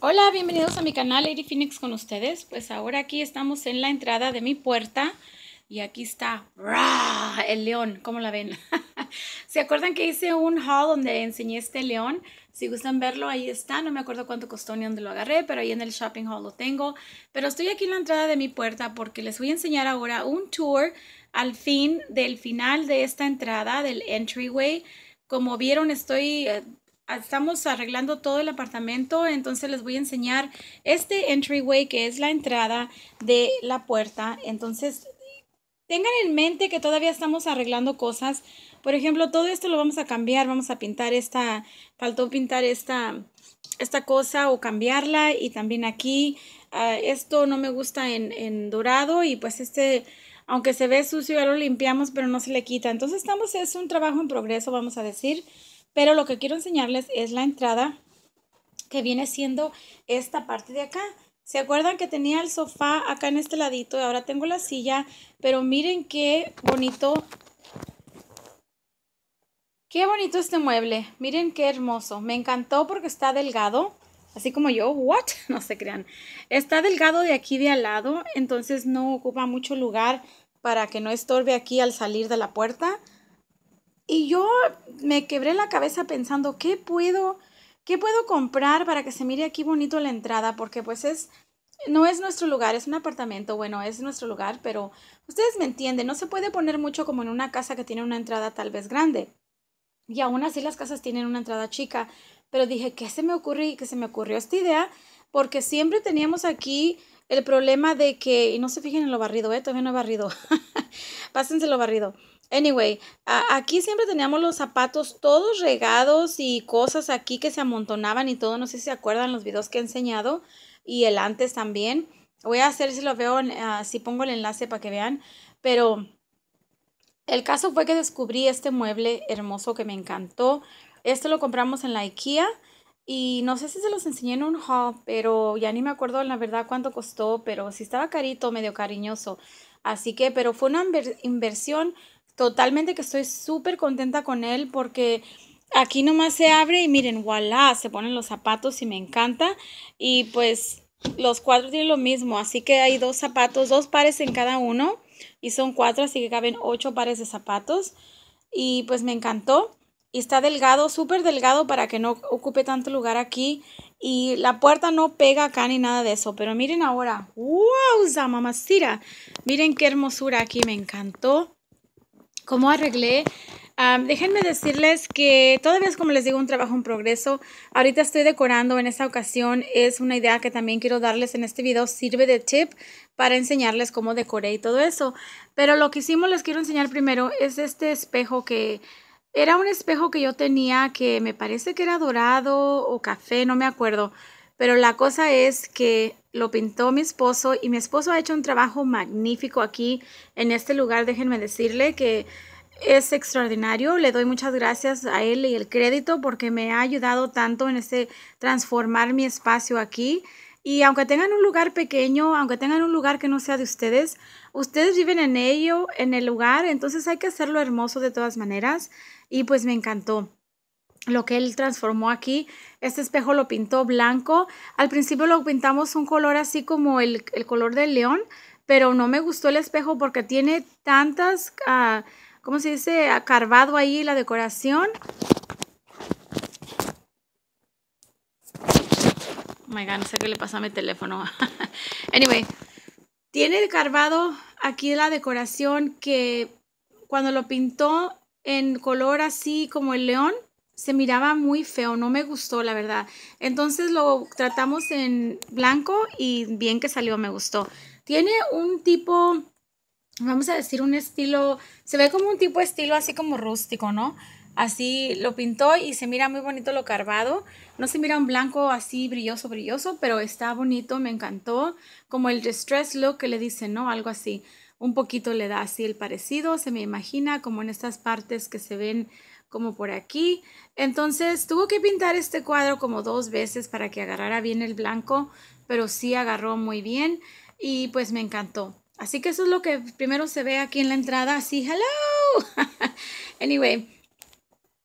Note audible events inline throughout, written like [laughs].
Hola, bienvenidos a mi canal Lady Phoenix con ustedes. Pues ahora aquí estamos en la entrada de mi puerta y aquí está el león, ¿cómo la ven? [laughs] ¿Se acuerdan que hice un haul donde enseñé este león? Si gustan verlo, ahí está. No me acuerdo cuánto costó ni dónde lo agarré, pero ahí en el shopping hall lo tengo. Pero estoy aquí en la entrada de mi puerta porque les voy a enseñar ahora un tour al fin del final de esta entrada, del entryway. Como vieron, estoy eh, estamos arreglando todo el apartamento, entonces les voy a enseñar este entryway que es la entrada de la puerta. Entonces, tengan en mente que todavía estamos arreglando cosas. Por ejemplo, todo esto lo vamos a cambiar, vamos a pintar esta, faltó pintar esta, esta cosa o cambiarla y también aquí. Ah, esto no me gusta en, en dorado y pues este aunque se ve sucio, ya lo limpiamos, pero no se le quita. Entonces estamos, es un trabajo en progreso, vamos a decir. Pero lo que quiero enseñarles es la entrada que viene siendo esta parte de acá. ¿Se acuerdan que tenía el sofá acá en este ladito y ahora tengo la silla? Pero miren qué bonito. Qué bonito este mueble. Miren qué hermoso. Me encantó porque está delgado. Así como yo, ¿what? [laughs] No se crean. Está delgado de aquí de al lado, entonces no ocupa mucho lugar para que no estorbe aquí al salir de la puerta. Y yo me quebré la cabeza pensando, ¿qué puedo, qué puedo comprar para que se mire aquí bonito la entrada? Porque pues es, no es nuestro lugar, es un apartamento, bueno, es nuestro lugar, pero ustedes me entienden, no se puede poner mucho como en una casa que tiene una entrada tal vez grande. Y aún así las casas tienen una entrada chica, pero dije, ¿qué se me ocurrió? que se me ocurrió esta idea? Porque siempre teníamos aquí el problema de que, y no se fijen en lo barrido, ¿eh? todavía no he barrido, [laughs] lo barrido, Anyway, aquí siempre teníamos los zapatos todos regados y cosas aquí que se amontonaban y todo. No sé si se acuerdan los videos que he enseñado y el antes también. Voy a hacer si lo veo, ah, si pongo el enlace para que vean. Pero el caso fue que descubrí este mueble hermoso que me encantó. Esto lo compramos en la IKEA y no sé si se los enseñé en un haul, pero ya ni me acuerdo la verdad cuánto costó, pero sí estaba carito, medio cariñoso. Así que, pero fue una inversión totalmente que estoy súper contenta con él porque aquí nomás se abre y miren, voilà, se ponen los zapatos y me encanta. Y pues los cuatro tienen lo mismo, así que hay dos zapatos, dos pares en cada uno y son cuatro, así que caben ocho pares de zapatos. Y pues me encantó. Y está delgado, súper delgado para que no ocupe tanto lugar aquí. Y la puerta no pega acá ni nada de eso. Pero miren ahora. ¡Wow! Mamacita. Miren qué hermosura aquí. Me encantó. ¿Cómo arreglé? déjenme decirles que todavía es como les digo un trabajo en progreso. Ahorita estoy decorando en esta ocasión. Es una idea que también quiero darles en este video. Sirve de tip para enseñarles cómo decoré y todo eso. Pero lo que hicimos les quiero enseñar primero es este espejo que era un espejo que yo tenía que me parece que era dorado o café, no me acuerdo. Pero la cosa es que lo pintó mi esposo y mi esposo ha hecho un trabajo magnífico aquí en este lugar. Déjenme decirle que es extraordinario. Le doy muchas gracias a él y el crédito porque me ha ayudado tanto en este transformar mi espacio aquí. Y aunque tengan un lugar pequeño, aunque tengan un lugar que no sea de ustedes, ustedes viven en ello, en el lugar, entonces hay que hacerlo hermoso de todas maneras. Y pues me encantó lo que él transformó aquí. Este espejo lo pintó blanco. Al principio lo pintamos un color así como el, color del león, pero no me gustó el espejo porque tiene tantas, ah, ¿cómo se dice? Carvado ahí la decoración. Oh my God, no sé qué le pasa a mi teléfono. [laughs] anyway, tiene carvado aquí la decoración que cuando lo pintó en color así como el león, se miraba muy feo, no me gustó la verdad. Entonces lo tratamos en blanco y bien que salió, me gustó. Tiene un tipo, vamos a decir un estilo, se ve como un tipo estilo así como rústico, ¿no? Así lo pintó y se mira muy bonito lo carvado. No se mira un blanco así brilloso, brilloso, pero está bonito, me encantó. Como el distress look que le dicen, ¿no? Algo así. Un poquito le da así el parecido, se me imagina como en estas partes que se ven como por aquí. Entonces tuvo que pintar este cuadro como dos veces para que agarrara bien el blanco, pero sí agarró muy bien y pues me encantó. Así que eso es lo que primero se ve aquí en la entrada, así, hello. [laughs] anyway,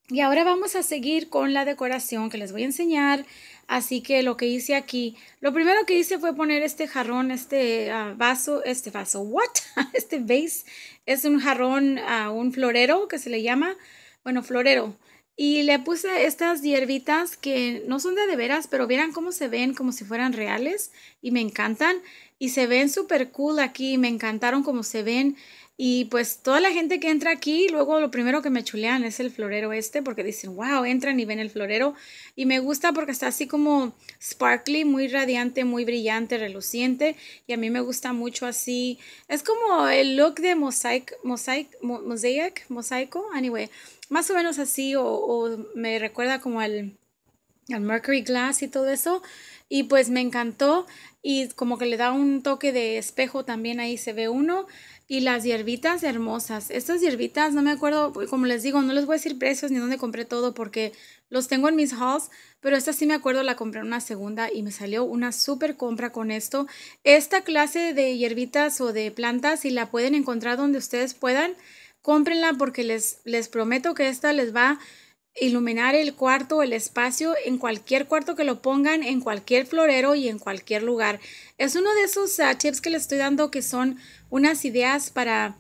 y ahora vamos a seguir con la decoración que les voy a enseñar. Así que lo que hice aquí, lo primero que hice fue poner este jarrón, este ah, vaso, este vaso, what? [laughs] este vase, es un jarrón, ah, un florero que se le llama bueno, florero. Y le puse estas hierbitas que no son de de veras, pero vieran cómo se ven como si fueran reales y me encantan. Y se ven súper cool aquí, me encantaron como se ven. Y pues toda la gente que entra aquí, luego lo primero que me chulean es el florero este, porque dicen, wow, entran y ven el florero. Y me gusta porque está así como sparkly, muy radiante, muy brillante, reluciente. Y a mí me gusta mucho así. Es como el look de mosaic, mosaic, mosaic, mosaico, anyway. Más o menos así, o, me recuerda como al mercury glass y todo eso y pues me encantó y como que le da un toque de espejo también ahí se ve uno y las hierbitas hermosas. Estas hierbitas no me acuerdo, pues, como les digo, no les voy a decir precios ni dónde compré todo porque los tengo en mis hauls, pero esta sí me acuerdo la compré en una segunda y me salió una super compra con esto. Esta clase de hierbitas o de plantas si la pueden encontrar donde ustedes puedan, cómprenla porque les les prometo que esta les va iluminar el cuarto el espacio en cualquier cuarto que lo pongan, en cualquier florero y en cualquier lugar. Es uno de esos chips ah, tips que les estoy dando que son unas ideas para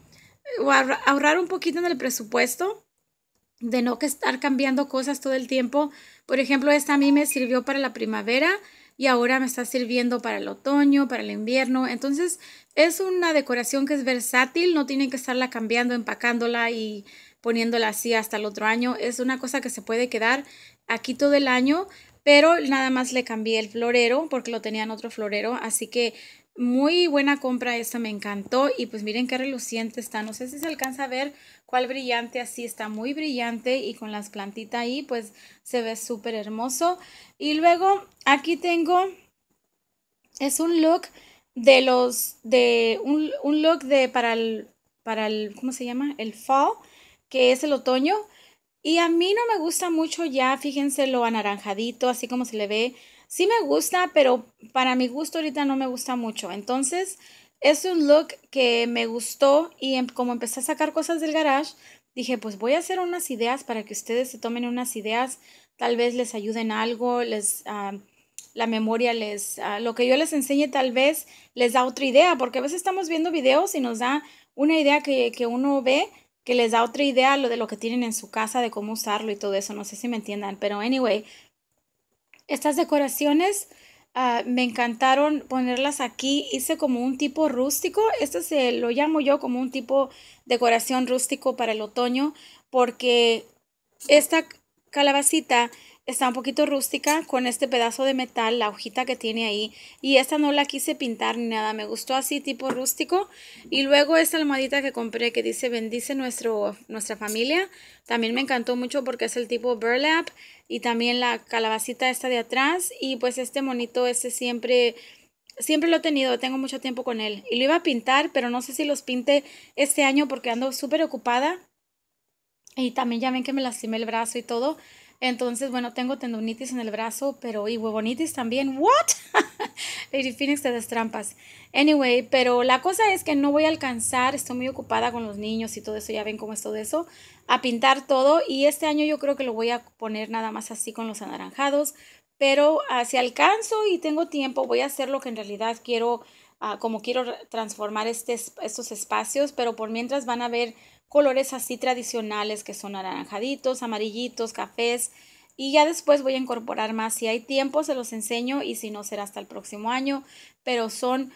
eh, ahorrar un poquito en el presupuesto de no que estar cambiando cosas todo el tiempo. Por ejemplo, esta a mí me sirvió para la primavera y ahora me está sirviendo para el otoño, para el invierno. Entonces, es una decoración que es versátil, no tienen que estarla cambiando, empacándola y poniéndola así hasta el otro año. Es una cosa que se puede quedar aquí todo el año, pero nada más le cambié el florero porque lo tenían otro florero, así que muy buena compra esta, me encantó y pues miren qué reluciente está, no sé si se alcanza a ver cuál brillante, así está muy brillante y con las plantitas ahí pues se ve súper hermoso. Y luego aquí tengo, es un look de los, de un, un look de para el, para el, ¿cómo se llama? El fall que es el otoño. Y a mí no me gusta mucho ya, fíjense lo anaranjadito, así como se le ve. Sí me gusta, pero para mi gusto ahorita no me gusta mucho. Entonces, es un look que me gustó y em, como empecé a sacar cosas del garage, dije, pues voy a hacer unas ideas para que ustedes se tomen unas ideas, tal vez les ayuden algo, les ah, la memoria les ah, lo que yo les enseñe tal vez les da otra idea, porque a veces estamos viendo videos y nos da una idea que, que uno ve que les da otra idea lo de lo que tienen en su casa, de cómo usarlo y todo eso. No sé si me entiendan, pero anyway, estas decoraciones ah, me encantaron ponerlas aquí. Hice como un tipo rústico. Esto se lo llamo yo como un tipo decoración rústico para el otoño porque esta calabacita está un poquito rústica con este pedazo de metal, la hojita que tiene ahí. Y esta no la quise pintar ni nada, me gustó así tipo rústico. Y luego esta almohadita que compré que dice bendice nuestro, nuestra familia, también me encantó mucho porque es el tipo burlap. Y también la calabacita esta de atrás y pues este monito este siempre siempre lo he tenido, tengo mucho tiempo con él. Y lo iba a pintar, pero no sé si los pinte este año porque ando súper ocupada. Y también ya ven que me lastimé el brazo y todo. Entonces, bueno, tengo tendonitis en el brazo, pero y huevonitis también. ¿What? [laughs] Lady Phoenix te trampas. Anyway, pero la cosa es que no voy a alcanzar, estoy muy ocupada con los niños y todo eso, ya ven cómo es todo eso, a pintar todo. Y este año yo creo que lo voy a poner nada más así con los anaranjados. Pero ah, si alcanzo y tengo tiempo, voy a hacer lo que en realidad quiero, ah, como quiero transformar este estos espacios. Pero por mientras van a ver colores así tradicionales que son anaranjaditos, amarillitos, cafés. Y ya después voy a incorporar más. Si hay tiempo, se los enseño y si no, será hasta el próximo año. Pero son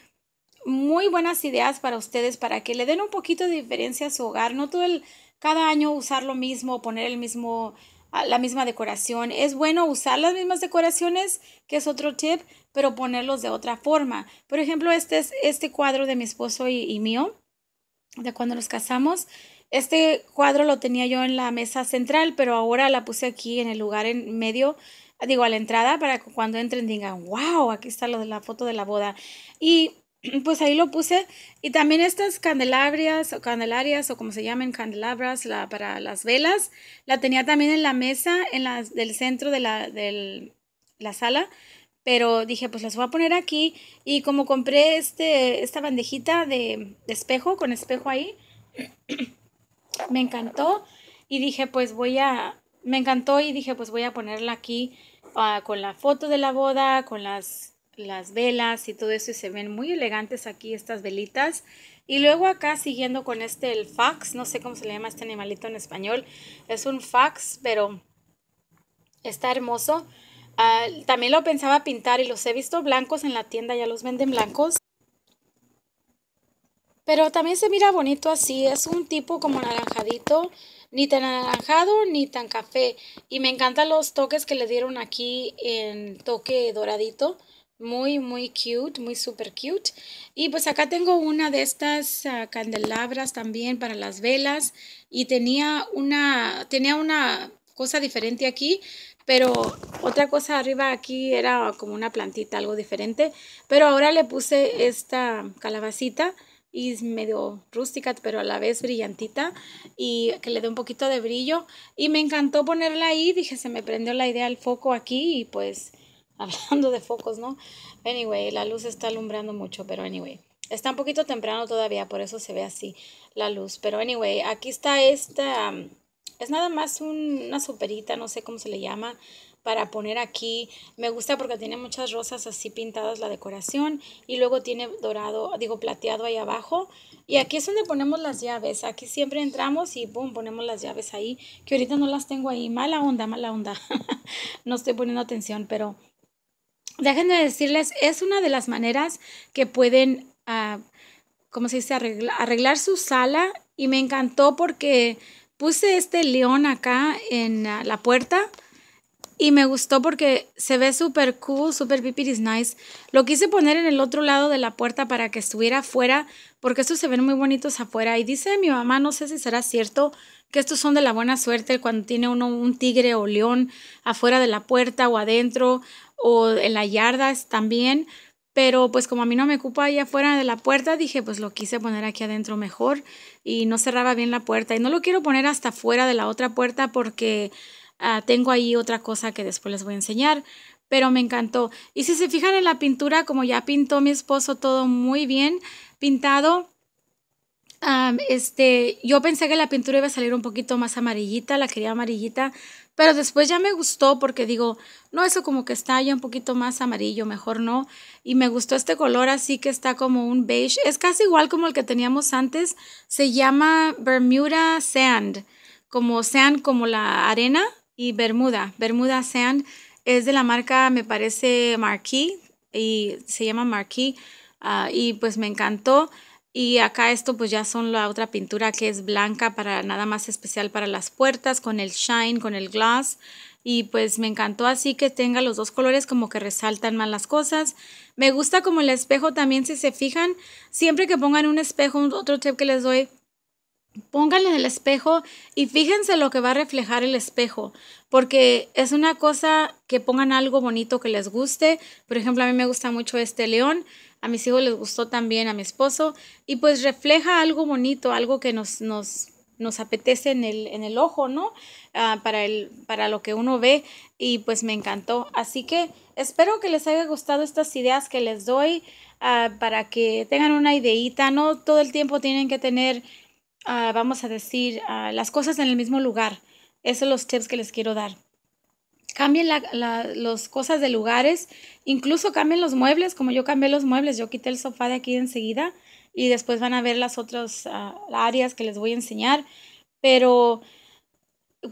muy buenas ideas para ustedes para que le den un poquito de diferencia a su hogar. No todo el, cada año usar lo mismo, poner el mismo, ah, la misma decoración. Es bueno usar las mismas decoraciones, que es otro tip, pero ponerlos de otra forma. Por ejemplo, este es este cuadro de mi esposo y mío, de cuando nos casamos. Este cuadro lo tenía yo en la mesa central, pero ahora la puse aquí en el lugar en medio, digo, a la entrada, para que cuando entren digan, wow, aquí está lo de la foto de la boda. Y [clears throat] pues ahí lo puse. Y también estas candelabrias o candelarias o como se llaman candelabras la, para las velas, la tenía también en la mesa en las del centro de la, la sala. Pero dije, pues las voy a poner aquí. Y como compré este, esta bandejita de espejo, con espejo ahí, [clears throat] me encantó y dije, pues voy a, me encantó y dije, pues voy a ponerla aquí ah, con la foto de la boda, con las, las velas y todo eso y se ven muy elegantes aquí estas velitas. Y luego acá siguiendo con este, el fax, no sé cómo se le llama este animalito en español, es un fax, pero está hermoso. Ah, también lo pensaba pintar y los he visto blancos en la tienda, ya los venden blancos. Pero también se mira bonito así, es un tipo como naranjadito, ni tan anaranjado ni tan café. Y me encantan los toques que le dieron aquí en toque doradito. Muy, muy cute, muy super cute. Y pues acá tengo una de estas ah, candelabras también para las velas. Y tenía una, tenía una cosa diferente aquí, pero otra cosa arriba aquí era como una plantita, algo diferente. Pero ahora le puse esta calabacita y es medio rústica, pero a la vez brillantita y que le dé un poquito de brillo. Y me encantó ponerla ahí, dije, se me prendió la idea el foco aquí y pues [laughs] hablando de focos, ¿no? Anyway, la luz está alumbrando mucho, pero anyway. Está un poquito temprano todavía, por eso se ve así la luz. Pero anyway, aquí está esta... es nada más una superita, no sé cómo se le llama, para poner aquí. Me gusta porque tiene muchas rosas así pintadas la decoración y luego tiene dorado, digo plateado ahí abajo. Y aquí es donde ponemos las llaves. Aquí siempre entramos y boom, ponemos las llaves ahí, que ahorita no las tengo ahí. Mala onda, mala onda. [laughs] no estoy poniendo atención, pero déjenme decirles, es una de las maneras que pueden... como ah, ¿cómo se dice? arreglar su sala y me encantó porque puse este león acá en ah, la puerta y me gustó porque se ve súper cool, súper is nice. Lo quise poner en el otro lado de la puerta para que estuviera afuera, porque estos se ven muy bonitos afuera. Y dice mi mamá, no sé si será cierto, que estos son de la buena suerte cuando tiene uno un tigre o león afuera de la puerta o adentro o en la yarda también. Pero pues como a mí no me ocupa ahí afuera de la puerta, dije pues lo quise poner aquí adentro mejor y no cerraba bien la puerta. Y no lo quiero poner hasta afuera de la otra puerta porque Ah, tengo ahí otra cosa que después les voy a enseñar, pero me encantó. Y si se fijan en la pintura, como ya pintó mi esposo todo muy bien pintado, este, yo pensé que la pintura iba a salir un poquito más amarillita, la quería amarillita, pero después ya me gustó porque digo, no, eso como que está ya un poquito más amarillo, mejor no. Y me gustó este color así que está como un beige, es casi igual como el que teníamos antes, se llama Bermuda Sand, como sand, como la arena, y Bermuda, Bermuda Sand es de la marca, me parece, Marquis, y se llama Marquis, ah, y pues me encantó. Y acá esto pues ya son la otra pintura que es blanca para nada más especial para las puertas, con el shine, con el glass Y pues me encantó así que tenga los dos colores como que resaltan más las cosas. Me gusta como el espejo también si se fijan. Siempre que pongan un espejo, otro tip que les doy, pónganle en el espejo y fíjense lo que va a reflejar el espejo, porque es una cosa que pongan algo bonito que les guste. Por ejemplo, a mí me gusta mucho este león, a mis hijos les gustó también, a mi esposo, y pues refleja algo bonito, algo que nos, nos, nos apetece en el, ojo, ¿no? Ah, para, el, para lo que uno ve y pues me encantó. Así que espero que les haya gustado estas ideas que les doy ah, para que tengan una ideita, no todo el tiempo tienen que tener Ah, vamos a decir, ah, las cosas en el mismo lugar. Esos son los tips que les quiero dar. Cambien las cosas de lugares, incluso cambien los muebles, como yo cambié los muebles, yo quité el sofá de aquí enseguida y después van a ver las otras ah, áreas que les voy a enseñar, pero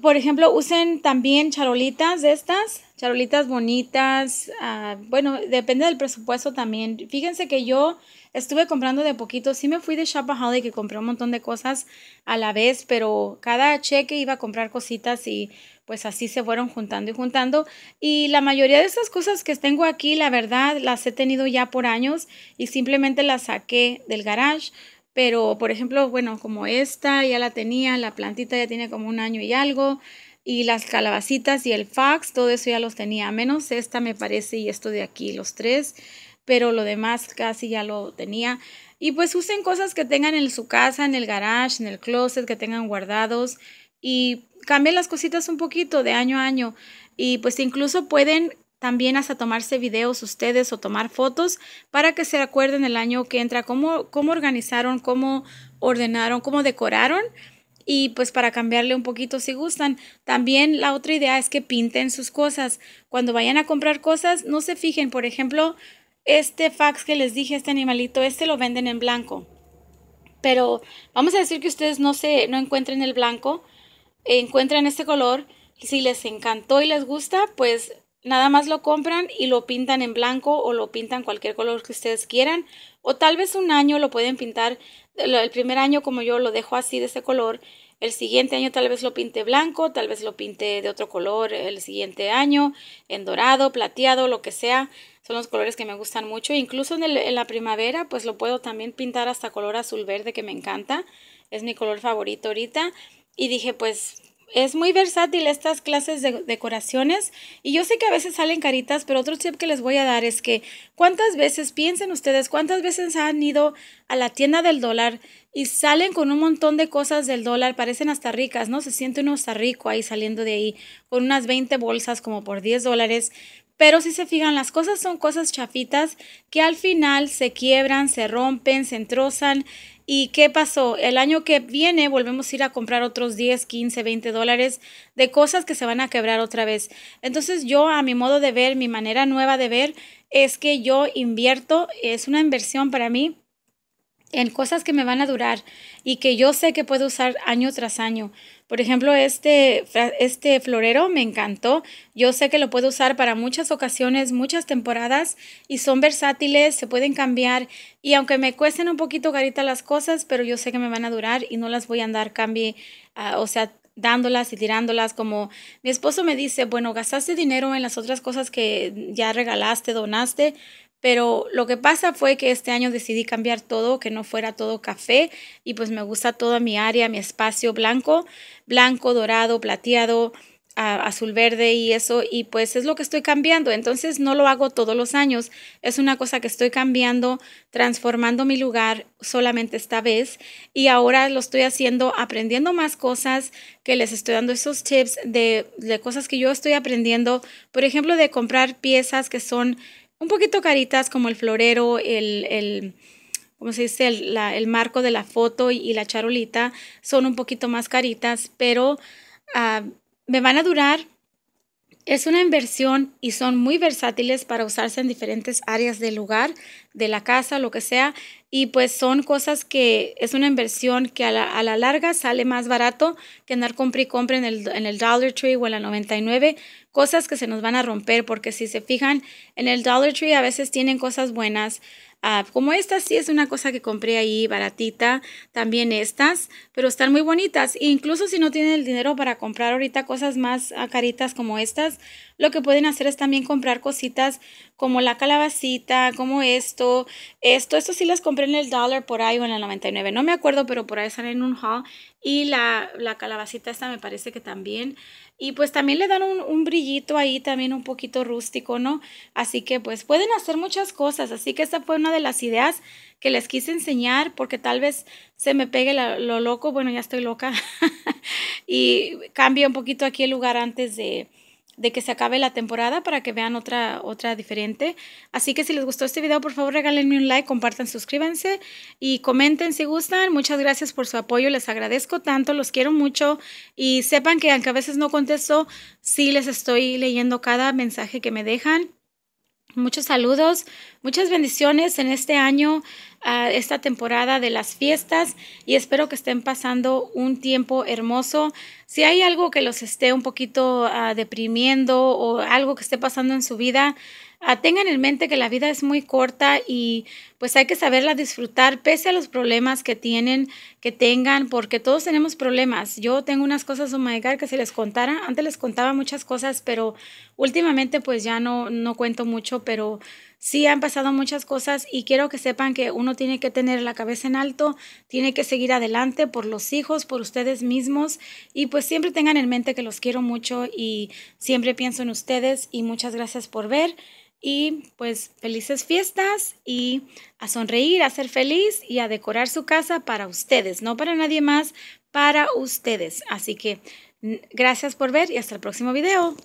por ejemplo, usen también charolitas de estas, charolitas bonitas. Ah, bueno, depende del presupuesto también. Fíjense que yo estuve comprando de poquito. Sí me fui de Shopaholic que compré un montón de cosas a la vez, pero cada cheque iba a comprar cositas y pues así se fueron juntando y juntando. Y la mayoría de estas cosas que tengo aquí, la verdad, las he tenido ya por años y simplemente las saqué del garage pero, por ejemplo, bueno, como esta ya la tenía, la plantita ya tiene como un año y algo, y las calabacitas y el fax, todo eso ya los tenía, menos esta me parece y esto de aquí, los tres, pero lo demás casi ya lo tenía. Y pues usen cosas que tengan en su casa, en el garage, en el closet, que tengan guardados y cambien las cositas un poquito de año a año. Y pues incluso pueden también hasta tomarse videos ustedes o tomar fotos para que se acuerden el año que entra cómo, cómo organizaron, cómo ordenaron, cómo decoraron y pues para cambiarle un poquito si gustan. También la otra idea es que pinten sus cosas. Cuando vayan a comprar cosas, no se fijen, por ejemplo, este fax que les dije, este animalito, este lo venden en blanco. Pero vamos a decir que ustedes no se no encuentren el blanco, encuentren este color, si les encantó y les gusta, pues nada más lo compran y lo pintan en blanco o lo pintan cualquier color que ustedes quieran. O tal vez un año lo pueden pintar, el primer año como yo lo dejo así de ese color, el siguiente año tal vez lo pinte blanco, tal vez lo pinte de otro color el siguiente año, en dorado, plateado, lo que sea. Son los colores que me gustan mucho. Incluso en, en la primavera pues lo puedo también pintar hasta color azul verde que me encanta. Es mi color favorito ahorita. Y dije pues es muy versátil estas clases de decoraciones y yo sé que a veces salen caritas, pero otro tip que les voy a dar es que cuántas veces piensen ustedes, cuántas veces han ido a la tienda del dólar y salen con un montón de cosas del dólar, parecen hasta ricas, ¿no? Se siente uno hasta rico ahí saliendo de ahí con unas 20 bolsas como por 10 dólares. Pero si se fijan, las cosas son cosas chafitas que al final se quiebran, se rompen, se entrozan ¿Y qué pasó? El año que viene volvemos a ir a comprar otros 10, 15, 20 dólares de cosas que se van a quebrar otra vez. Entonces yo a mi modo de ver, mi manera nueva de ver, es que yo invierto, es una inversión para mí en cosas que me van a durar y que yo sé que puedo usar año tras año. Por ejemplo, este, este florero me encantó. Yo sé que lo puedo usar para muchas ocasiones, muchas temporadas y son versátiles, se pueden cambiar y aunque me cuesten un poquito carita las cosas, pero yo sé que me van a durar y no las voy a andar cambie, ah, o sea, dándolas y tirándolas como mi esposo me dice, bueno, gastaste dinero en las otras cosas que ya regalaste, donaste, pero lo que pasa fue que este año decidí cambiar todo, que no fuera todo café y pues me gusta toda mi área, mi espacio blanco, blanco, dorado, plateado, azul verde y eso y pues es lo que estoy cambiando, entonces no lo hago todos los años, es una cosa que estoy cambiando, transformando mi lugar solamente esta vez y ahora lo estoy haciendo aprendiendo más cosas que les estoy dando esos tips de, de cosas que yo estoy aprendiendo, por ejemplo de comprar piezas que son un poquito caritas como el florero, el, se dice? El, marco de la foto y, la charolita son un poquito más caritas, pero ah, me van a durar. Es una inversión y son muy versátiles para usarse en diferentes áreas del lugar, de la casa, lo que sea. Y pues son cosas que es una inversión que a la, larga sale más barato que andar compra y compra en el, en el Dollar Tree o en la 99 cosas que se nos van a romper, porque si se fijan en el Dollar Tree a veces tienen cosas buenas, Ah, como esta sí es una cosa que compré ahí baratita, también estas, pero están muy bonitas. incluso si no tienen el dinero para comprar ahorita cosas más ah, caritas como estas, lo que pueden hacer es también comprar cositas como la calabacita, como esto, esto, esto sí las compré en el dollar por ahí o en la 99, no me acuerdo, pero por ahí están en un haul y la, calabacita esta me parece que también. Y pues también le dan un, brillito ahí también un poquito rústico, ¿no? Así que pues pueden hacer muchas cosas, así que esta fue una de las ideas que les quise enseñar porque tal vez se me pegue lo loco, bueno, ya estoy loca, [laughs] y cambie un poquito aquí el lugar antes de, de que se acabe la temporada para que vean otra, otra diferente. Así que si les gustó este video, por favor regálenme un like, compartan, suscríbanse y comenten si gustan. Muchas gracias por su apoyo, les agradezco tanto, los quiero mucho y sepan que aunque a veces no contesto, sí les estoy leyendo cada mensaje que me dejan. Muchos saludos, muchas bendiciones en este año, esta temporada de las fiestas y espero que estén pasando un tiempo hermoso. Si hay algo que los esté un poquito ah, deprimiendo o algo que esté pasando en su vida, Ah, tengan en mente que la vida es muy corta y pues hay que saberla disfrutar pese a los problemas que tienen, que tengan, porque todos tenemos problemas. Yo tengo unas cosas, oh my que se les contara, antes les contaba muchas cosas, pero últimamente pues ya no, no cuento mucho, pero sí han pasado muchas cosas y quiero que sepan que uno tiene que tener la cabeza en alto, tiene que seguir adelante por los hijos, por ustedes mismos y pues siempre tengan en mente que los quiero mucho y siempre pienso en ustedes y muchas gracias por ver y pues felices fiestas y a sonreír, a ser feliz y a decorar su casa para ustedes, no para nadie más, para ustedes. Así que gracias por ver y hasta el próximo video.